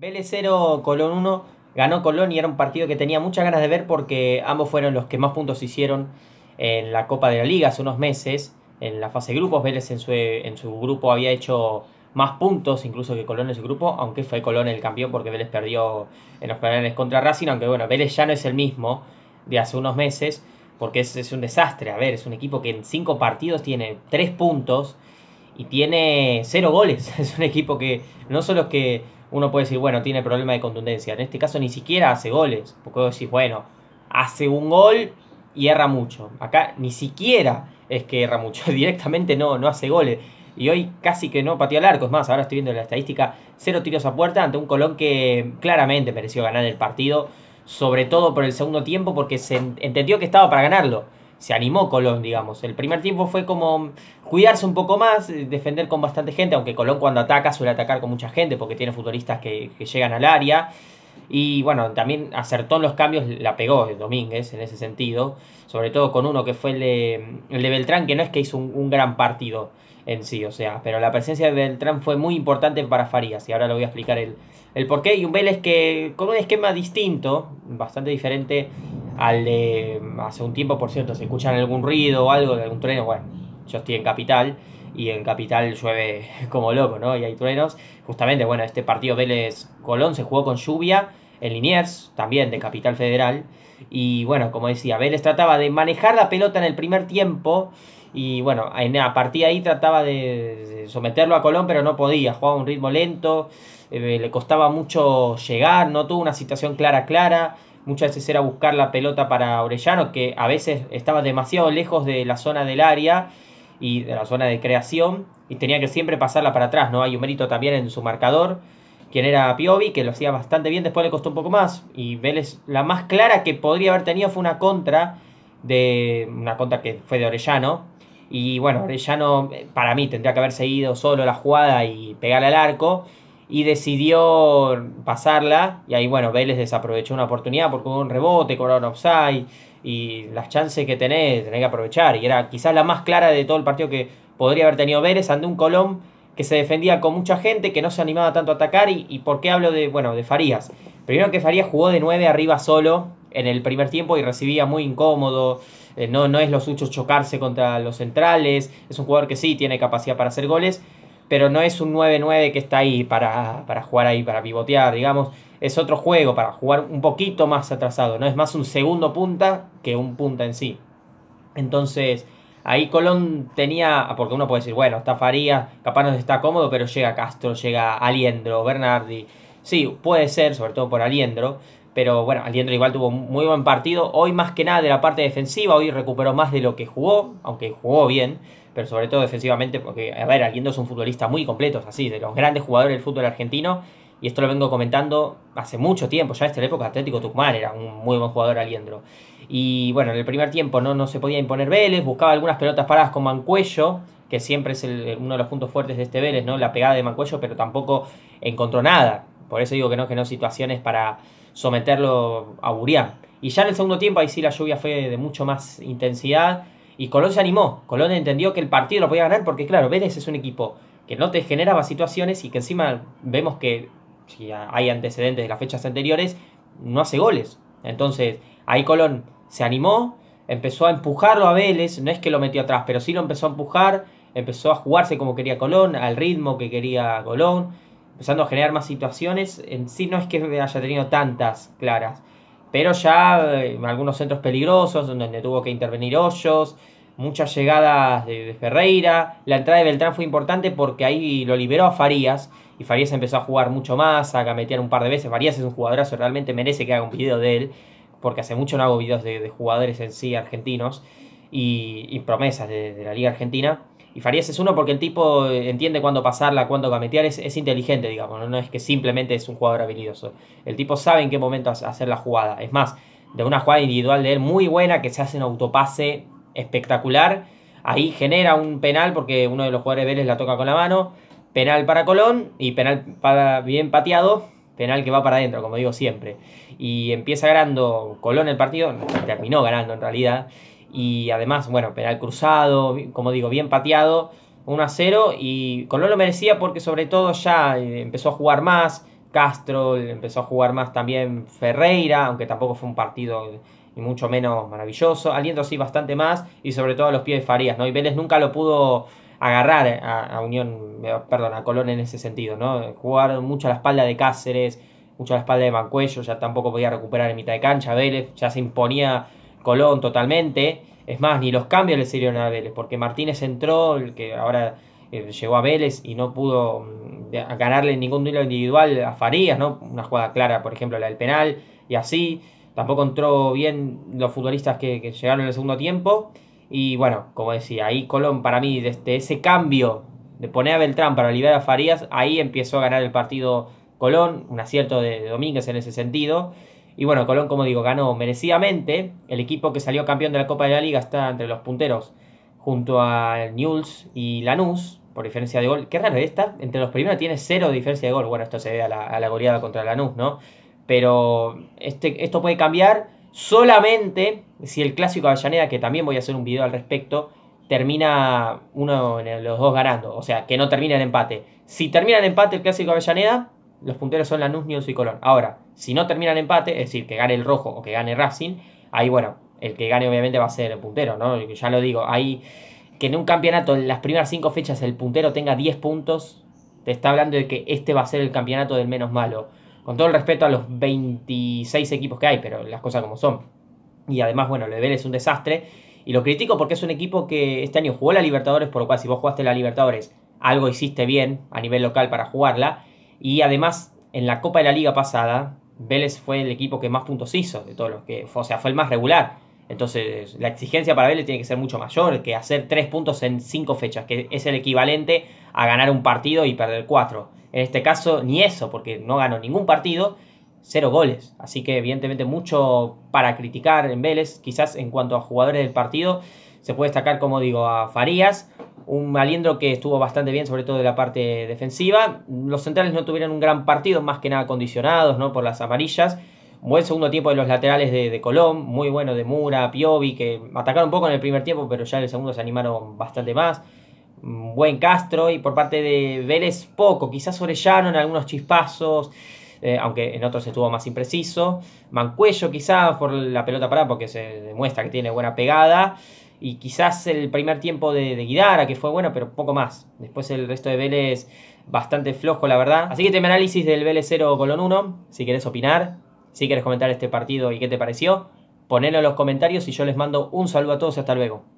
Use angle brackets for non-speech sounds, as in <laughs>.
Vélez 0, Colón 1. Ganó Colón y era un partido que tenía muchas ganas de ver porque ambos fueron los que más puntos hicieron en la Copa de la Liga hace unos meses, en la fase de grupos. Vélez en su, grupo había hecho más puntos incluso que Colón en su grupo, aunque fue Colón el campeón porque Vélez perdió en los penales contra Racing, aunque bueno, Vélez ya no es el mismo de hace unos meses porque es, es un desastre. A ver, es un equipo que en cinco partidos tiene tres puntos y tiene cero goles. <laughs> Es un equipo que no solo que uno puede decir, bueno, tiene problema de contundencia. En este caso ni siquiera hace goles, porque vos decís, bueno, hace un gol y erra mucho. Acá ni siquiera es que erra mucho, <laughs> directamente no, no hace goles. Y hoy casi que no pateó al arco, es más, ahora estoy viendo la estadística, cero tiros a puerta ante un Colón que claramente mereció ganar el partido, sobre todo por el segundo tiempo, porque se entendió que estaba para ganarlo se animó Colón, digamos. El primer tiempo fue como cuidarse un poco más, eh, defender con bastante gente, aunque Colón cuando ataca suele atacar con mucha gente porque tiene futbolistas que, llegan al área. Y bueno, también acertó en los cambios, la pegó Domínguez en ese sentido, sobre todo con uno que fue el de, el Beltrán, que no es que hizo un, gran partido en sí, o sea, pero la presencia de Beltrán fue muy importante para Farías, y ahora lo voy a explicar el, el porqué. Y un Vélez que con un esquema distinto, bastante diferente al de hace un tiempo, por cierto, se escuchan algún ruido o algo de algún trueno, bueno, yo estoy en Capital y en Capital llueve <laughs> como loco, ¿no? Y hay truenos. Justamente, bueno, este partido Vélez-Colón se jugó con lluvia en Liniers, también de Capital Federal. Y bueno, como decía, Vélez trataba de manejar la pelota en el primer tiempo. Y bueno, a partir de ahí trataba de someterlo a Colón, pero no podía. Jugaba un ritmo lento, eh, le costaba mucho llegar, no tuvo una situación clara, clara. Muchas veces era buscar la pelota para Orellano, que a veces estaba demasiado lejos de la zona del área y de la zona de creación y tenía que siempre pasarla para atrás, ¿no? Hay un mérito también en su marcador, quien era Piovi, que lo hacía bastante bien, después le costó un poco más y Vélez, la más clara que podría haber tenido fue una contra de una contra que fue de Orellano y bueno, Orellano eh, para mí tendría que haber seguido solo la jugada y pegarle al arco y decidió pasarla. Y ahí, bueno, Vélez desaprovechó una oportunidad porque hubo un rebote, cobraron offside y las chances que tenés, tenés que aprovechar. Y era quizás la más clara de todo el partido que podría haber tenido Vélez ante un Colón que se defendía con mucha gente, que no se animaba tanto a atacar. ¿Y, por qué hablo de, bueno, de Farías? Primero que Farías jugó de 9 arriba solo en el primer tiempo y recibía muy incómodo. Eh, no, no es lo suyo chocarse contra los centrales. Es un jugador que sí tiene capacidad para hacer goles pero no es un 9-9 que está ahí para, jugar ahí, para pivotear, digamos. Es otro juego para jugar un poquito más atrasado, ¿no? Es más un segundo punta que un punta en sí. Entonces, ahí Colón tenía, ah, porque uno puede decir, bueno, está Faría, capaz no está cómodo, pero llega Castro, llega Aliendro, Bernardi. Sí, puede ser, sobre todo por Aliendro, pero bueno, Aliendro igual tuvo muy buen partido, hoy más que nada de la parte defensiva, hoy recuperó más de lo que jugó, aunque jugó bien, pero sobre todo defensivamente, porque, a ver, Aliendro es un futbolista muy completo, así, de los grandes jugadores del fútbol argentino, y esto lo vengo comentando hace mucho tiempo, ya desde la época Atlético Tucumán era un muy buen jugador Aliendro. Y bueno, en el primer tiempo no, no se podía imponer Vélez, buscaba algunas pelotas paradas con Mancuello, que siempre es uno de los puntos fuertes de este Vélez, ¿no? La pegada de Mancuello, pero tampoco encontró nada. Por eso digo que no, que no situaciones para someterlo a Burián. Y ya en el segundo tiempo ahí sí la lluvia fue de mucho más intensidad y Colón se animó, Colón entendió que el partido lo podía ganar porque, claro, Vélez es un equipo que no te generaba situaciones y que encima vemos que si hay antecedentes de las fechas anteriores, no hace goles. Entonces, ahí Colón se animó, empezó a empujarlo a Vélez, no es que lo metió atrás, pero sí lo empezó a empujar, empezó a jugarse como quería Colón, al ritmo que quería Colón, empezando a generar más situaciones. En sí no es que haya tenido tantas claras pero ya eh, algunos centros peligrosos donde tuvo que intervenir Hoyos, muchas llegadas de, Ferreira, la entrada de Beltrán fue importante porque ahí lo liberó a Farías y Farías empezó a jugar mucho más, a gametear un par de veces, Farías es un jugadorazo, realmente merece que haga un video de él, porque hace mucho no hago videos de, jugadores en sí argentinos y, y promesas de, de la Liga Argentina. Y Farías es uno porque el tipo eh, entiende cuándo pasarla, cuándo gametear, es, es, inteligente, digamos, no es que simplemente es un jugador habilidoso. El tipo sabe en qué momento hacer la jugada. Es más, de una jugada individual de él muy buena que se hace en autopase espectacular. Ahí genera un penal porque uno de los jugadores de Vélez la toca con la mano. Penal para Colón y penal para, bien pateado. Penal que va para adentro, como digo siempre. Y empieza ganando Colón el partido. Terminó ganando en realidad y además, bueno, penal cruzado, como digo, bien pateado, 1 a 0 y Colón lo merecía porque sobre todo ya eh, empezó a jugar más, Castro empezó a jugar más también Ferreira, aunque tampoco fue un partido y mucho menos maravilloso, aliento sí bastante más y sobre todo a los pies de Farías, ¿no? Y Vélez nunca lo pudo agarrar a, Unión, eh, perdón, a Colón en ese sentido, ¿no? Jugaron mucho a la espalda de Cáceres, mucho a la espalda de Mancuello, ya tampoco podía recuperar en mitad de cancha, Vélez ya se imponía Colón totalmente. Es más, ni los cambios le sirvieron a Vélez, porque Martínez entró, el que ahora eh, llegó a Vélez y no pudo mm, ganarle ningún duelo individual a Farías, ¿no? Una jugada clara, por ejemplo, la del penal, y así. Tampoco entró bien los futbolistas que, llegaron en el segundo tiempo. Y bueno, como decía, ahí Colón para mí, desde este, ese cambio de poner a Beltrán para liberar a Farías, ahí empezó a ganar el partido Colón, un acierto de, de Domínguez en ese sentido. Y bueno, Colón, como digo, ganó merecidamente. El equipo que salió campeón de la Copa de la Liga está entre los punteros, junto a Newells y Lanús, por diferencia de gol. Qué raro, ¿eh? esta. entre los primeros tiene cero diferencia de gol. Bueno, esto se ve a la, goleada contra Lanús, ¿no? Pero este, esto puede cambiar solamente si el clásico Avellaneda, que también voy a hacer un video al respecto, termina uno de los dos ganando. O sea, que no termina el empate. Si termina el empate el clásico Avellaneda, los punteros son Lanús, News y Colón. Ahora, si no termina el empate, es decir, que gane el rojo o que gane Racing, ahí bueno, el que gane obviamente va a ser el puntero, ¿no? Ya lo digo, ahí que en un campeonato en las primeras cinco fechas el puntero tenga 10 puntos, te está hablando de que este va a ser el campeonato del menos malo. Con todo el respeto a los 26 equipos que hay, pero las cosas como son. Y además, bueno, Lebel es un desastre. Y lo critico porque es un equipo que este año jugó la Libertadores, por lo cual si vos jugaste la Libertadores, algo hiciste bien a nivel local para jugarla y además, en la Copa de la Liga pasada, Vélez fue el equipo que más puntos hizo de todos los que. O sea, fue el más regular. Entonces, la exigencia para Vélez tiene que ser mucho mayor que hacer tres puntos en cinco fechas, que es el equivalente a ganar un partido y perder cuatro. En este caso, ni eso, porque no ganó ningún partido, cero goles. Así que, evidentemente, mucho para criticar en Vélez, quizás en cuanto a jugadores del partido. Se puede destacar, como digo, a Farías, un Aliendro que estuvo bastante bien, sobre todo de la parte defensiva. Los centrales no tuvieron un gran partido, más que nada condicionados ¿no? por las amarillas. buen segundo tiempo de los laterales de, Colón, muy bueno de Mura, Piovi, que atacaron un poco en el primer tiempo, pero ya en el segundo se animaron bastante más. buen Castro y por parte de Vélez poco, quizás Orellano en algunos chispazos. Eh, aunque en otros estuvo más impreciso. Mancuello quizás por la pelota parada porque se demuestra que tiene buena pegada y quizás el primer tiempo de, de Guidara, que fue bueno, pero poco más. Después el resto de Vélez bastante flojo, la verdad. Así que este análisis del Vélez 0 Colón 1, si querés opinar, si querés comentar este partido y qué te pareció, ponelo en los comentarios y yo les mando un saludo a todos y hasta luego.